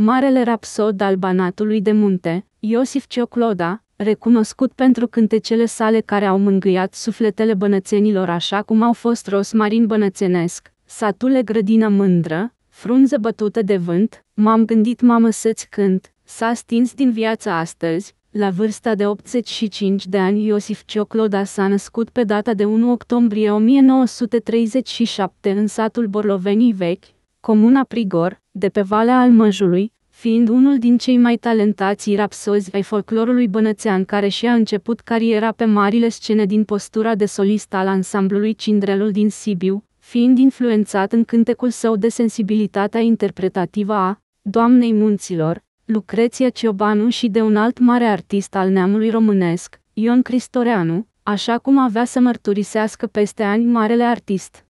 marele rapsod al Banatului de Munte, Iosif Ciocloda, recunoscut pentru cântecele sale care au mângâiat sufletele bănățenilor așa cum au fost Rosmarin Bănățenesc, Satule Grădină Mândră, Frunză bătută de vânt, M-am gândit mamă să-ți cânt, s-a stins din viața astăzi, la vârsta de 85 de ani Iosif Ciocloda s-a născut pe data de 1 octombrie 1937 în satul Borlovenii Vechi, comuna Prigor, de pe Valea Măjului, fiind unul din cei mai talentați rapsozi ai folclorului bănățean care și-a început cariera pe marile scene din postura de solist al ansamblului Cindrelul din Sibiu, fiind influențat în cântecul său de sensibilitatea interpretativă a Doamnei Munților, Lucreția Ciobanu și de un alt mare artist al neamului românesc, Ion Cristoreanu, așa cum avea să mărturisească peste ani marele artist.